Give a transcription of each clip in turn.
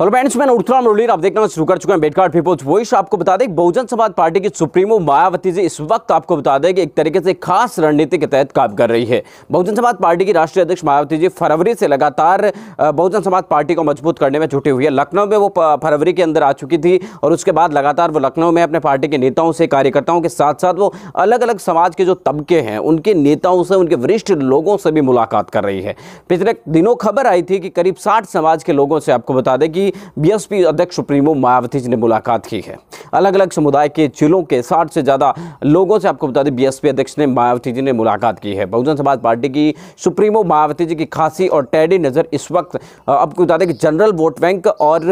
hello friends मैं उर्तराम मुरलीर आप देखना शुरू कर चुके हैं बेटकार्ड पीपल्स वॉइस आपको बता दें बहुजन समाज पार्टी की सुप्रीमो मायावती जी इस वक्त आपको बता दें कि एक तरीके से खास रणनीति के तहत काम कर रही है बहुजन समाज पार्टी की राष्ट्रीय अध्यक्ष मायावती जी फरवरी से लगातार बहुजन समाज पार्टी को मजबूत करने में जुटी हुई है लखनऊ में वो फरवरी के अंदर आ चुकी थी और उसके बाद लगातार वो लखनऊ में अपने पार्टी के नेताओं से कार्यकर्ताओं के साथ साथ वो अलग अलग समाज के जो तबके हैं उनके नेताओं से उनके वरिष्ठ लोगों से भी मुलाकात कर रही है पिछले दिनों खबर आई थी कि करीब साठ समाज के लोगों से आपको बता दें कि बीएसपी अध्यक्ष सुप्रीमो मायावती जी ने मुलाकात की है अलग अलग समुदाय के जिलों के साठ से ज़्यादा लोगों से आपको बता दें बीएसपी अध्यक्ष ने मायावती जी ने मुलाकात की है बहुजन समाज पार्टी की सुप्रीमो मायावती जी की खासी और टैडी नज़र इस वक्त आपको बता दें कि जनरल वोट बैंक और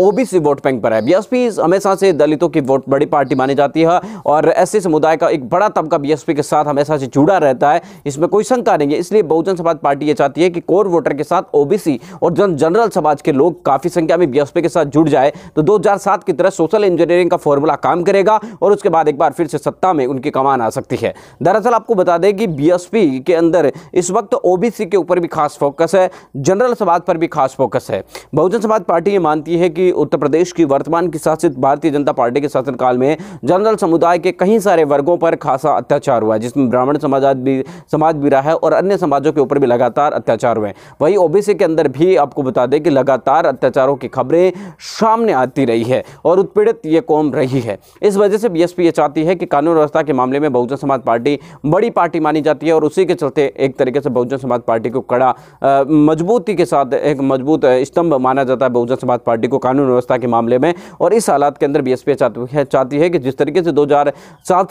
ओबीसी वोट बैंक पर है बीएसपी हमेशा से दलितों की वोट बड़ी पार्टी मानी जाती है और ऐसे समुदाय का एक बड़ा तबका बीएसपी के साथ हमेशा से जुड़ा रहता है इसमें कोई शंका नहीं है इसलिए बहुजन समाज पार्टी ये चाहती है कि कोर वोटर के साथ ओबीसी और जन जनरल समाज के लोग काफ़ी संख्या में बीएसपी के साथ जुड़ जाए तो 2007 की तरह सोशल इंजीनियरिंग रेंग का फॉर्मूला काम करेगा और उसके बाद एक बार फिर से सत्ता में उनकी कमान आ सकती है दरअसल आपको बता दें कि बीएसपी के अंदर इस वक्त ओबीसी के ऊपर भी खास फोकस है जनरल समाज पर भी खास फोकस है बहुजन समाज पार्टी ये मानती है कि उत्तर प्रदेश की वर्तमान की शासित भारतीय जनता पार्टी के शासनकाल में जनरल समुदाय के कई सारे वर्गों पर खासा अत्याचार हुआ जिसमें ब्राह्मण समाज भी समाज भी रहा है और अन्य समाजों के ऊपर भी लगातार अत्याचार हुए वहीं ओबीसी के अंदर भी आपको बता दें कि लगातार अत्याचारों की खबरें सामने आती रही है और उत्पीड़ित ये कौम रही है इस वजह से बीएसपी ये चाहती है कि कानून व्यवस्था के मामले में बहुजन समाज पार्टी बड़ी पार्टी मानी जाती है और उसी के चलते एक तरीके से बहुजन समाज पार्टी को कड़ा मजबूती के साथ एक मजबूत स्तंभ माना जाता है बहुजन समाज पार्टी को कानून व्यवस्था के मामले में और इस हालात के अंदर बी चाहती है चाहती है कि जिस तरीके से दो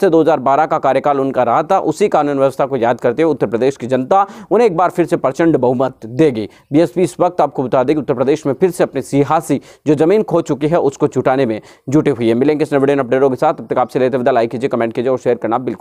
से दो का कार्यकाल उनका रहा था उसी कानून व्यवस्था को याद करते हुए उत्तर प्रदेश की जनता उन्हें एक बार फिर से प्रचंड बहुमत देगी बीएसपी इस वक्त आपको बता दें कि उत्तर प्रदेश में फिर से अपनी सियासी जो जमीन खो चुकी है उसको जुटाने में जुटी हुई है मिलेंगे इस नवीडियो अपडेटों के साथ तब तक आपसे लेते विदा लाइक कीजिए कमेंट कीजिए और शेयर करना बिल्कुल